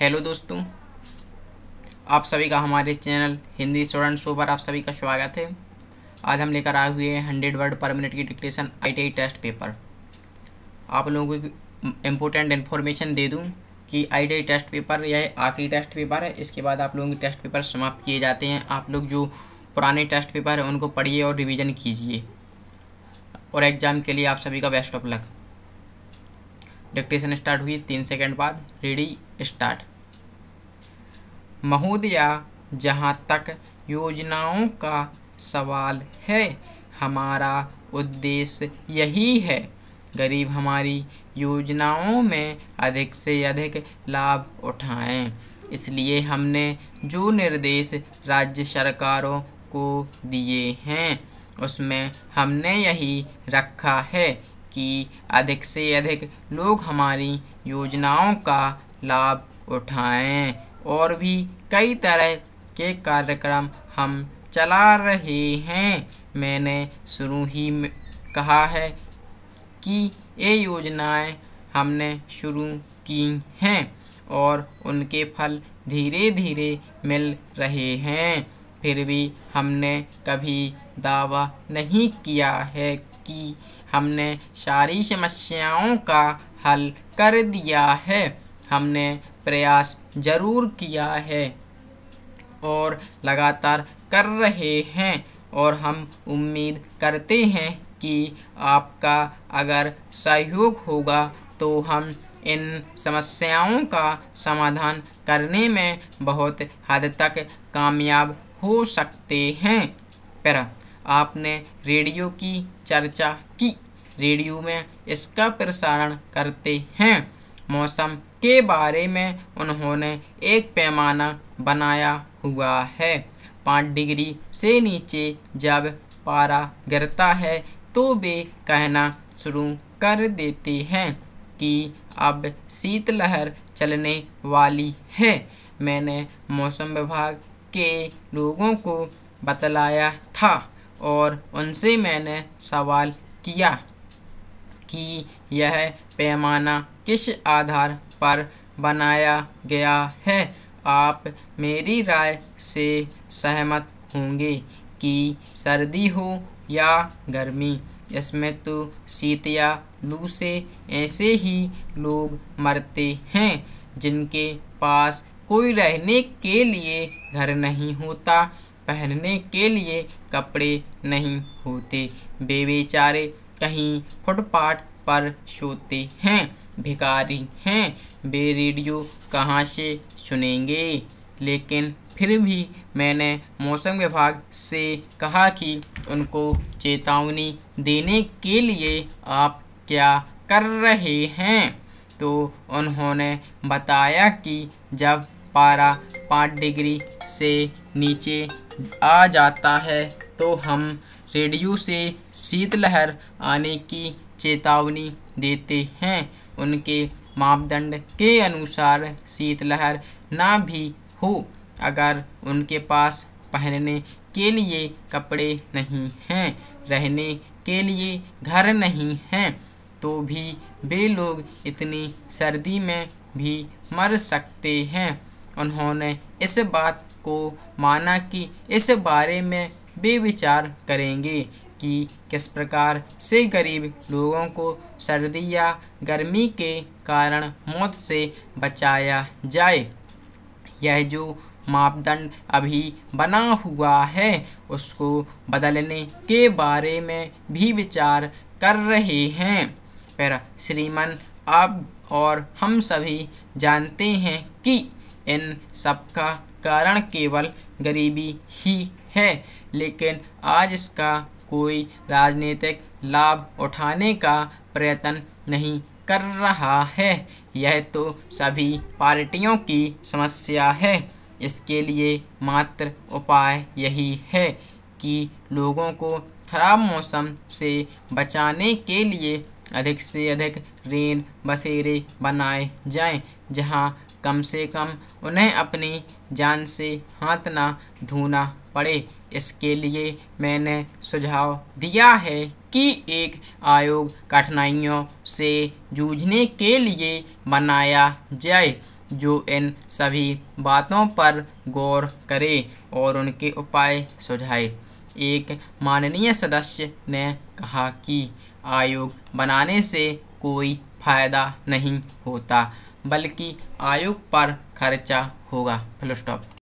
hello दोस्तों आप सभी का हमारे चैनल हिंदी स्टूडेंट शो पर आप सभी का स्वागत है आज हम लेकर आए हुए हैं हंड्रेड वर्ड पर मिनट की डिक्लेशन आई टेस्ट पेपर आप लोगों को इम्पोर्टेंट इन्फॉर्मेशन दे दूं कि आई टेस्ट पेपर यह आखिरी टेस्ट पेपर है इसके बाद आप लोगों के टेस्ट पेपर समाप्त किए जाते हैं आप लोग जो पुराने टेस्ट पेपर हैं उनको पढ़िए और रिविज़न कीजिए और एग्ज़ाम के लिए आप सभी का best of luck dictation start हुई तीन सेकेंड बाद रेडी स्टार्ट महोदया जहाँ तक योजनाओं का सवाल है हमारा उद्देश्य यही है गरीब हमारी योजनाओं में अधिक से अधिक लाभ उठाएं इसलिए हमने जो निर्देश राज्य सरकारों को दिए हैं उसमें हमने यही रखा है कि अधिक से अधिक लोग हमारी योजनाओं का लाभ उठाएं और भी कई तरह के कार्यक्रम हम चला रहे हैं मैंने शुरू ही में कहा है कि ये योजनाएं हमने शुरू की हैं और उनके फल धीरे धीरे मिल रहे हैं फिर भी हमने कभी दावा नहीं किया है कि हमने सारी समस्याओं का हल कर दिया है हमने प्रयास ज़रूर किया है और लगातार कर रहे हैं और हम उम्मीद करते हैं कि आपका अगर सहयोग होगा तो हम इन समस्याओं का समाधान करने में बहुत हद तक कामयाब हो सकते हैं पर आपने रेडियो की चर्चा की रेडियो में इसका प्रसारण करते हैं मौसम के बारे में उन्होंने एक पैमाना बनाया हुआ है पाँच डिग्री से नीचे जब पारा गिरता है तो वे कहना शुरू कर देते हैं कि अब शीतलहर चलने वाली है मैंने मौसम विभाग के लोगों को बतलाया था और उनसे मैंने सवाल किया कि यह पैमाना किस आधार पर बनाया गया है आप मेरी राय से सहमत होंगे कि सर्दी हो या गर्मी इसमें तो शीत या लू से ऐसे ही लोग मरते हैं जिनके पास कोई रहने के लिए घर नहीं होता पहनने के लिए कपड़े नहीं होते बेबेचारे बेचारे कहीं फुटपाथ पर सोते हैं भिकारी हैं वे रेडियो कहाँ से सुनेंगे लेकिन फिर भी मैंने मौसम विभाग से कहा कि उनको चेतावनी देने के लिए आप क्या कर रहे हैं तो उन्होंने बताया कि जब पारा पाँच डिग्री से नीचे आ जाता है तो हम रेडियो से शीतलहर आने की चेतावनी देते हैं उनके मापदंड के अनुसार शीतलहर ना भी हो अगर उनके पास पहनने के लिए कपड़े नहीं हैं रहने के लिए घर नहीं हैं तो भी वे लोग इतनी सर्दी में भी मर सकते हैं उन्होंने इस बात को माना कि इस बारे में वे विचार करेंगे कि किस प्रकार से गरीब लोगों को सर्दी या गर्मी के कारण मौत से बचाया जाए यह जो मापदंड अभी बना हुआ है उसको बदलने के बारे में भी विचार कर रहे हैं पर श्रीमन अब और हम सभी जानते हैं कि इन सब का कारण केवल गरीबी ही है लेकिन आज इसका कोई राजनीतिक लाभ उठाने का प्रयत्न नहीं कर रहा है यह तो सभी पार्टियों की समस्या है इसके लिए मात्र उपाय यही है कि लोगों को खराब मौसम से बचाने के लिए अधिक से अधिक रेन बसेरे बनाए जाएं जहां कम से कम उन्हें अपनी जान से हाथ ना धोना पड़े इसके लिए मैंने सुझाव दिया है कि एक आयोग कठिनाइयों से जूझने के लिए बनाया जाए जो इन सभी बातों पर गौर करे और उनके उपाय सुझाए एक माननीय सदस्य ने कहा कि आयोग बनाने से कोई फ़ायदा नहीं होता बल्कि आयोग पर खर्चा होगा फुल स्टॉप